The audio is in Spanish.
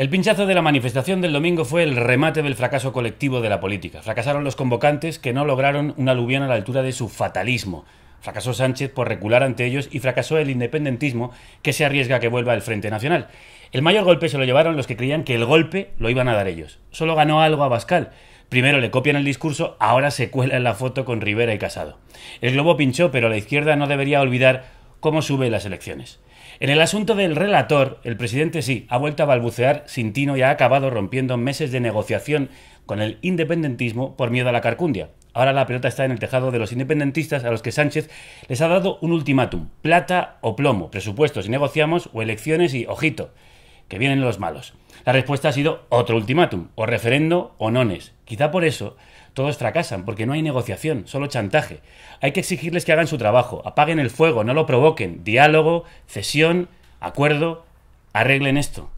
El pinchazo de la manifestación del domingo fue el remate del fracaso colectivo de la política. Fracasaron los convocantes que no lograron una aluvión a la altura de su fatalismo. Fracasó Sánchez por recular ante ellos y fracasó el independentismo que se arriesga a que vuelva el Frente Nacional. El mayor golpe se lo llevaron los que creían que el golpe lo iban a dar ellos. Solo ganó algo a Pascal. Primero le copian el discurso, ahora se cuela en la foto con Rivera y Casado. El globo pinchó, pero la izquierda no debería olvidar cómo sube las elecciones. En el asunto del relator, el presidente sí, ha vuelto a balbucear sin tino y ha acabado rompiendo meses de negociación con el independentismo por miedo a la carcundia. Ahora la pelota está en el tejado de los independentistas a los que Sánchez les ha dado un ultimátum, plata o plomo, presupuestos y negociamos o elecciones y ojito, que vienen los malos. La respuesta ha sido otro ultimátum, o referendo o nones. Quizá por eso todos fracasan, porque no hay negociación, solo chantaje. Hay que exigirles que hagan su trabajo, apaguen el fuego, no lo provoquen, diálogo, cesión, acuerdo, arreglen esto.